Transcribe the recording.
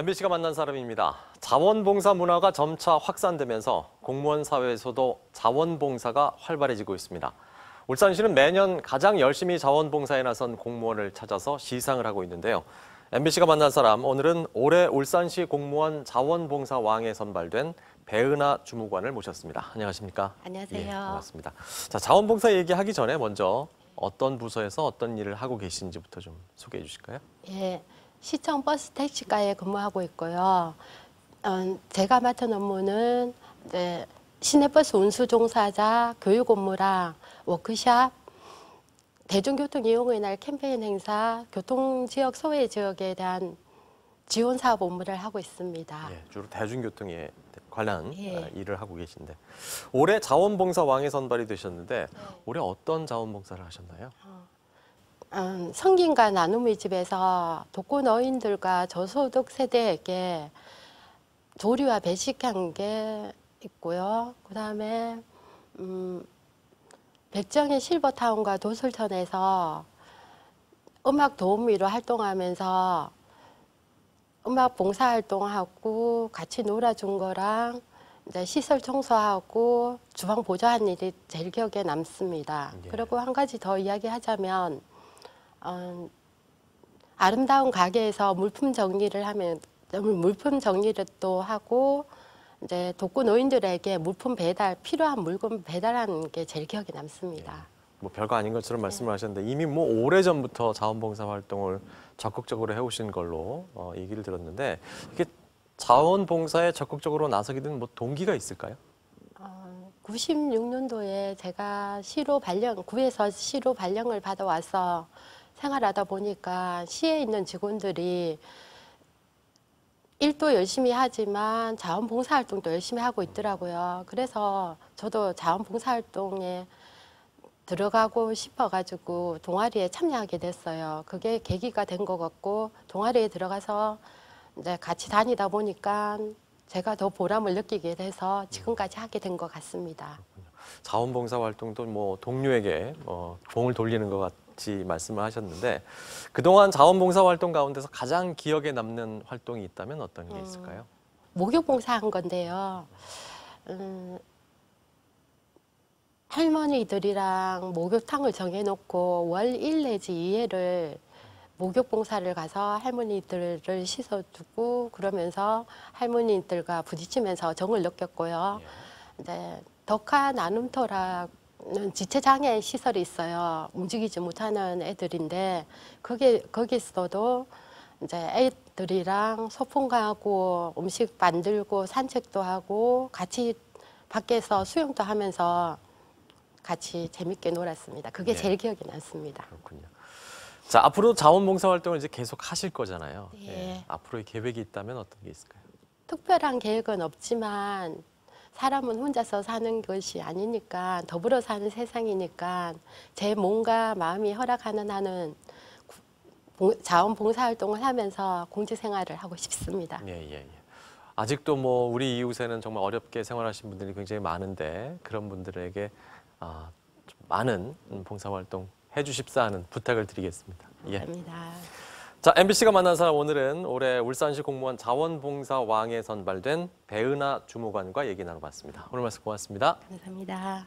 MBC가 만난 사람입니다. 자원봉사 문화가 점차 확산되면서 공무원 사회에서도 자원봉사가 활발해지고 있습니다. 울산시는 매년 가장 열심히 자원봉사에 나선 공무원을 찾아서 시상을 하고 있는데요. MBC가 만난 사람, 오늘은 올해 울산시 공무원 자원봉사왕에 선발된 배은하 주무관을 모셨습니다. 안녕하십니까? 안녕하세요. 예, 반갑습니다. 자, 자원봉사 얘기하기 전에 먼저 어떤 부서에서 어떤 일을 하고 계신지부터 좀 소개해 주실까요? 예. 시청 버스 택시과에 근무하고 있고요. 어, 제가 맡은 업무는 이제 시내버스 운수 종사자 교육 업무랑 워크샵, 대중교통 이용의 날 캠페인 행사, 교통지역 소외 지역에 대한 지원 사업 업무를 하고 있습니다. 예, 주로 대중교통에 관련 어, 예. 일을 하고 계신데 올해 자원봉사 왕에 선발이 되셨는데 네. 올해 어떤 자원봉사를 하셨나요? 어. 음, 성긴과 나눔의 집에서 독고 노인들과 저소득 세대에게 조리와 배식한 게 있고요. 그 다음에 음, 백정의 실버타운과 도솔천에서 음악 도우미로 활동하면서 음악 봉사활동하고 같이 놀아준 거랑 이제 시설 청소하고 주방 보조한 일이 제일 기억에 남습니다. 예. 그리고 한 가지 더 이야기하자면 어, 아름다운 가게에서 물품 정리를 하면 물품 정리를 또 하고 이제 독거 노인들에게 물품 배달 필요한 물건 배달하는 게 제일 기억에 남습니다. 네. 뭐 별거 아닌 것처럼 네. 말씀을 하셨는데 이미 뭐 오래 전부터 자원봉사 활동을 적극적으로 해오신 걸로 어, 얘기를 들었는데 이게 자원봉사에 적극적으로 나서게 된뭐 동기가 있을까요? 96년도에 어, 제가 시로 발령 구에서 시로 발령을 받아와서 생활하다 보니까 시에 있는 직원들이 일도 열심히 하지만 자원봉사 활동도 열심히 하고 있더라고요. 그래서 저도 자원봉사 활동에 들어가고 싶어가지고 동아리에 참여하게 됐어요. 그게 계기가 된 것 같고 동아리에 들어가서 이제 같이 다니다 보니까 제가 더 보람을 느끼게 돼서 지금까지 하게 된 것 같습니다. 자원봉사 활동도 뭐 동료에게 어, 뭐 봉을 돌리는 것 같. 아요 같이 말씀을 하셨는데 그동안 자원봉사 활동 가운데서 가장 기억에 남는 활동이 있다면 어떤 게 음. 있을까요? 음, 목욕봉사 한 건데요. 음, 할머니들이랑 목욕탕을 정해놓고 월 일 내지 이회를 목욕 봉사를 가서 할머니들을 씻어두고 그러면서 할머니들과 부딪히면서 정을 느꼈고요. 예. 이제 덕화 나눔터라고 지체장애 시설이 있어요. 움직이지 못하는 애들인데 거기 거기서도 이제 애들이랑 소풍 가고 음식 만들고 산책도 하고 같이 밖에서 수영도 하면서 같이 재밌게 놀았습니다. 그게 네. 제일 기억에 남습니다. 그렇군요. 자 앞으로 자원봉사 활동을 이제 계속 하실 거잖아요. 네. 네. 앞으로의 계획이 있다면 어떤 게 있을까요? 특별한 계획은 없지만 사람은 혼자서 사는 것이 아니니까 더불어 사는 세상이니까 제 몸과 마음이 허락하는 한은 자원봉사활동을 하면서 공직생활을 하고 싶습니다. 예, 예, 예. 아직도 뭐 우리 이웃에는 정말 어렵게 생활하시 분들이 굉장히 많은데 그런 분들에게 아, 많은 봉사활동 해주십사 하는 부탁을 드리겠습니다. 예. 감사합니다. 예. 자, MBC가 만난 사람 오늘은 올해 울산시 공무원 자원봉사 왕에 선발된 배은하 주무관과 얘기 나눠봤습니다. 오늘 말씀 고맙습니다. 감사합니다.